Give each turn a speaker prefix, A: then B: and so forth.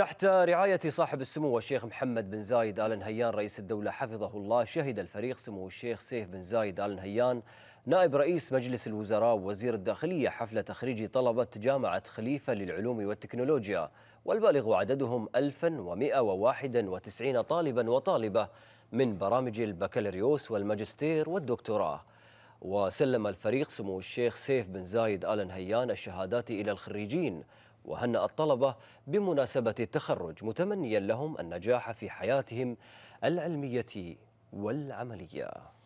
A: تحت رعاية صاحب السمو الشيخ محمد بن زايد آل نهيان رئيس الدولة حفظه الله شهد الفريق سمو الشيخ سيف بن زايد آل نهيان نائب رئيس مجلس الوزراء ووزير الداخلية حفلة تخريج طلبة جامعة خليفة للعلوم والتكنولوجيا والبالغ عددهم 1191 طالبا وطالبة من برامج البكالوريوس والماجستير والدكتوراه وسلم الفريق سمو الشيخ سيف بن زايد آل نهيان الشهادات إلى الخريجين وهنأ الطلبة بمناسبة التخرج متمنيا لهم النجاح في حياتهم العلمية والعملية